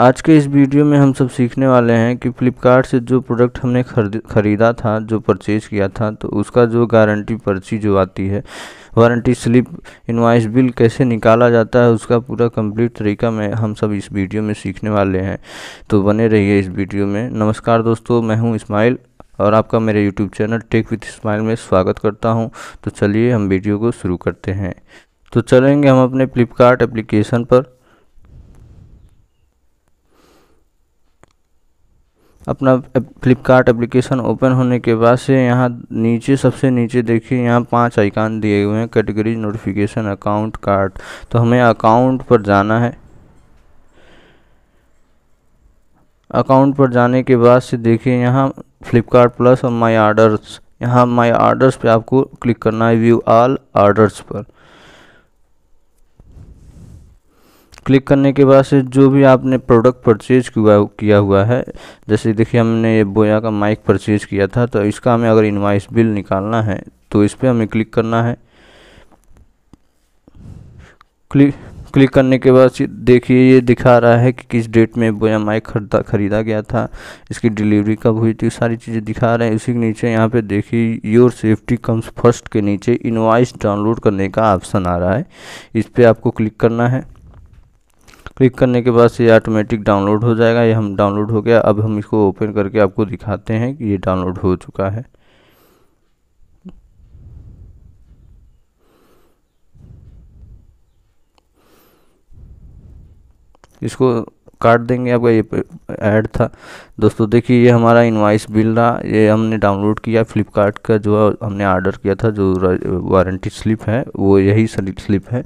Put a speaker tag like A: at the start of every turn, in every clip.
A: आज के इस वीडियो में हम सब सीखने वाले हैं कि फ़्लिपकार्ट से जो प्रोडक्ट हमने खरीद ख़रीदा था जो परचेज़ किया था तो उसका जो गारंटी पर्ची जो आती है वारंटी स्लिप इनवाइस बिल कैसे निकाला जाता है उसका पूरा कंप्लीट तरीका मैं हम सब इस वीडियो में सीखने वाले हैं तो बने रहिए इस वीडियो में नमस्कार दोस्तों मैं हूँ इस्माइल और आपका मेरे YouTube channel tech with Ismail में स्वागत करता हूँ तो चलिए हम वीडियो को शुरू करते हैं तो चलेंगे हम अपने फ्लिपकार्ट एप्लीकेशन पर अपना फ्लिपकार्ट एप्लीकेशन ओपन होने के बाद से यहाँ नीचे सबसे नीचे देखिए यहाँ पांच आइकान दिए हुए हैं कैटेगरी नोटिफिकेशन अकाउंट कार्ड तो हमें अकाउंट पर जाना है अकाउंट पर जाने के बाद से देखिए यहाँ फ्लिपकार्ट प्लस और माई आर्डर्स यहाँ माई ऑर्डर्स पे आपको क्लिक करना है व्यू ऑल ऑर्डर्स पर क्लिक करने के बाद से जो भी आपने प्रोडक्ट परचेज किया किया हुआ है जैसे देखिए हमने ये बोया का माइक परचेज किया था तो इसका हमें अगर इन्वाइस बिल निकालना है तो इस पर हमें क्लिक करना है क्लिक क्लिक करने के बाद देखिए ये दिखा रहा है कि किस डेट में बोया माइक खरीदा खरीदा गया था इसकी डिलीवरी कब हुई थी सारी चीज़ें दिखा रहे हैं उसी के नीचे यहाँ पे देखिए योर सेफ्टी कम्स फर्स्ट के नीचे इनवाइस डाउनलोड करने का ऑप्शन आ रहा है इस पर आपको क्लिक करना है क्लिक करने के बाद से ये ऑटोमेटिक डाउनलोड हो जाएगा ये हम डाउनलोड हो गया अब हम इसको ओपन करके आपको दिखाते हैं कि ये डाउनलोड हो चुका है इसको काट देंगे आपका ये ऐड था दोस्तों देखिए ये हमारा इनवाइस बिल रहा ये हमने डाउनलोड किया फ्लिपकार्ट का जो हमने ऑर्डर किया था जो वारंटी स्लिप है वो यही स्लिप है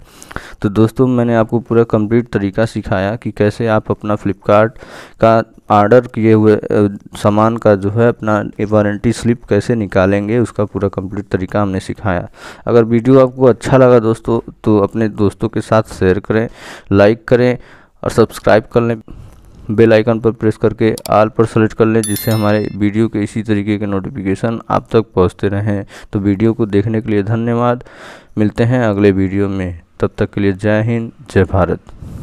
A: तो दोस्तों मैंने आपको पूरा कंप्लीट तरीका सिखाया कि कैसे आप अपना फ्लिपकार्ट का ऑर्डर किए हुए सामान का जो है अपना वारंटी स्लिप कैसे निकालेंगे उसका पूरा कंप्लीट तरीका हमने सिखाया अगर वीडियो आपको अच्छा लगा दोस्तों तो अपने दोस्तों के साथ शेयर करें लाइक करें और सब्सक्राइब कर लें बेल आइकन पर प्रेस करके आल पर सेलेक्ट कर लें जिससे हमारे वीडियो के इसी तरीके के नोटिफिकेशन आप तक पहुंचते रहें तो वीडियो को देखने के लिए धन्यवाद मिलते हैं अगले वीडियो में तब तक के लिए जय हिंद जय भारत